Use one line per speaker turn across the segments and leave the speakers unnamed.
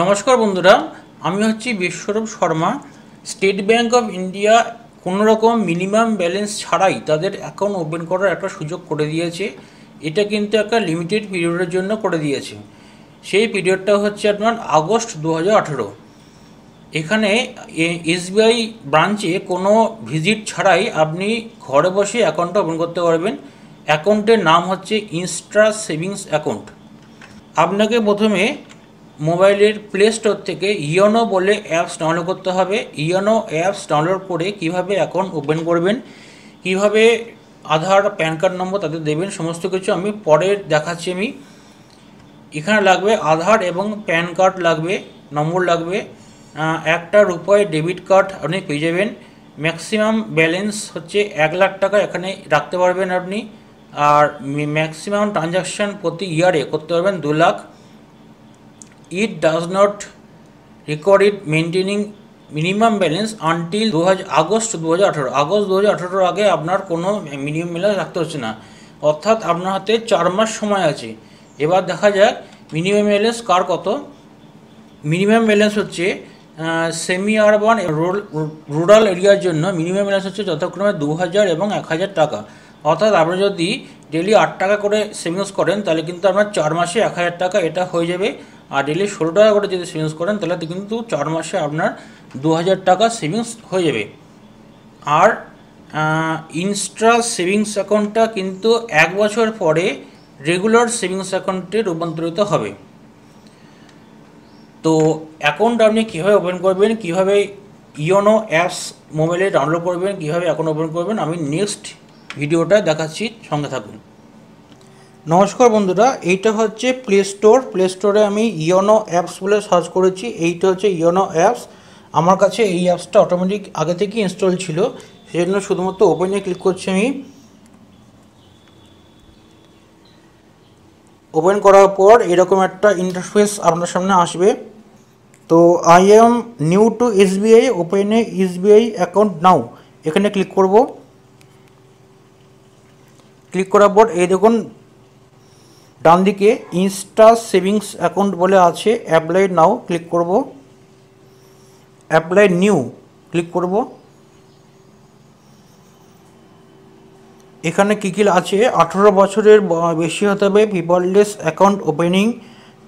নমস্কার বন্ধুরা আমি হচ্ছি Biswarup Sharma state bank of India কোনোরকম মিনিমাম ব্যালেন্স ছাড়াই তাদের অ্যাকাউন্ট ওপেন করার একটা সুযোগ করে দিয়েছে এটা কিন্তু একটা লিমিটেড পিরিয়ডের জন্য করে দিয়েছে সেই পিরিয়ডটা হচ্ছে আপনার আগস্ট দু হাজার এখানে এসবিআই ব্রাঞ্চে কোনো ভিজিট ছাড়াই আপনি ঘরে বসে অ্যাকাউন্টটা ওপেন করতে পারবেন অ্যাকাউন্টের নাম হচ্ছে ইনস্ট্রা সেভিংস অ্যাকাউন্ট আপনাকে প্রথমে মোবাইলের প্লে স্টোর থেকে ইয়োনো বলে অ্যাপস ডাউনলোড করতে হবে ইয়োনো অ্যাপস ডাউনলোড করে কিভাবে অ্যাকাউন্ট ওপেন করবেন কিভাবে আধার প্যান কার্ড নম্বর তাদের দেবেন সমস্ত কিছু আমি পরের দেখাচ্ছি আমি এখানে লাগবে আধার এবং প্যান কার্ড লাগবে নম্বর লাগবে একটা রুপায় ডেবিট কার্ড আপনি পেয়ে যাবেন ম্যাক্সিমাম ব্যালেন্স হচ্ছে এক লাখ টাকা এখানে রাখতে পারবেন আপনি আর ম্যাক্সিমাম ট্রানজাকশান প্রতি ইয়ারে করতে পারবেন দু lakh it does not record it maintaining minimum balance until দু হাজার আগস্ট দু হাজার আঠারো আগস্ট দু হাজার আঠারোর আগে আপনার কোনো মিনিমাম ব্যালেন্স রাখতে হচ্ছে না অর্থাৎ আপনার হাতে চার মাস সময় আছে এবার দেখা যাক মিনিমাম ব্যালেন্স কার কত মিনিমাম ব্যালেন্স হচ্ছে সেমি আরবান রুরাল এরিয়ার জন্য মিনিমাম ব্যালেন্স হচ্ছে যথাক্রমে দু হাজার এবং এক হাজার টাকা অর্থাৎ আপনি যদি ডেলি আট টাকা করে সেভিংস করেন তাহলে কিন্তু আপনার চার মাসে এক হাজার টাকা এটা হয়ে যাবে আর ডেলি ষোলো টাকা করে যদি সেভিংস করেন তাহলে কিন্তু চার মাসে আপনার দু হাজার টাকা সেভিংস হয়ে যাবে আর ইনস্টা সেভিংস অ্যাকাউন্টটা কিন্তু এক বছর পরে রেগুলার সেভিংস অ্যাকাউন্টে রূপান্তরিত হবে তো অ্যাকাউন্ট আপনি কীভাবে ওপেন করবেন কীভাবে ইয়োনো অ্যাপস মোবাইলে ডাউনলোড করবেন কীভাবে অ্যাকাউন্ট ওপেন করবেন আমি নেক্সট ভিডিওটা দেখাচ্ছি সঙ্গে থাকুন নমস্কার বন্ধুরা এইটা হচ্ছে প্লে স্টোর প্লে স্টোরে আমি ইয়োনো অ্যাপস বলে সার্চ করেছি এইটা হচ্ছে ইয়োনো অ্যাপস আমার কাছে এই অ্যাপসটা অটোমেটিক আগে থেকেই ইনস্টল ছিল সেজন্য শুধুমাত্র ওপেনে ক্লিক করছি আমি ওপেন করার পর এরকম একটা ইন্টারফেস আপনার সামনে আসবে তো I am new to SBI ওপেনে এসবিআই অ্যাকাউন্ট নাও এখানে ক্লিক করবো ক্লিক করার পর এই দেখুন ডান দিকে ইনস্টা সেভিংস অ্যাকাউন্ট বলে আছে অ্যাপ্লাই নাও ক্লিক করব অ্যাপ্লাই নিউ ক্লিক করব এখানে কী কী আছে আঠেরো বছরের বেশি হতে হবে paperless account opening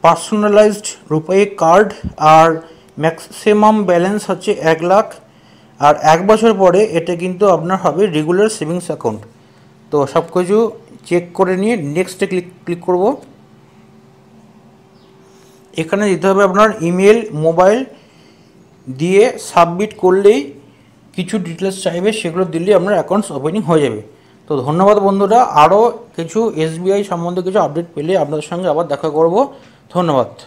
personalised RuPay card আর ম্যাক্সিমাম ব্যালেন্স হচ্ছে এক লাখ আর এক বছর পরে এটা কিন্তু আপনার হবে রেগুলার সেভিংস অ্যাকাউন্ট তো সব কিছু চেক করে নিয়ে নেক্সটে ক্লিক ক্লিক করবো এখানে দিতে হবে আপনার ইমেল মোবাইল দিয়ে সাবমিট করলেই কিছু ডিটেলস চাইবে সেগুলো দিলেই আপনার অ্যাকাউন্টস ওপেনিং হয়ে যাবে তো ধন্যবাদ বন্ধুরা আরও কিছু এসবিআই সম্বন্ধে কিছু আপডেট পেলে আপনাদের সঙ্গে আবার দেখা করব ধন্যবাদ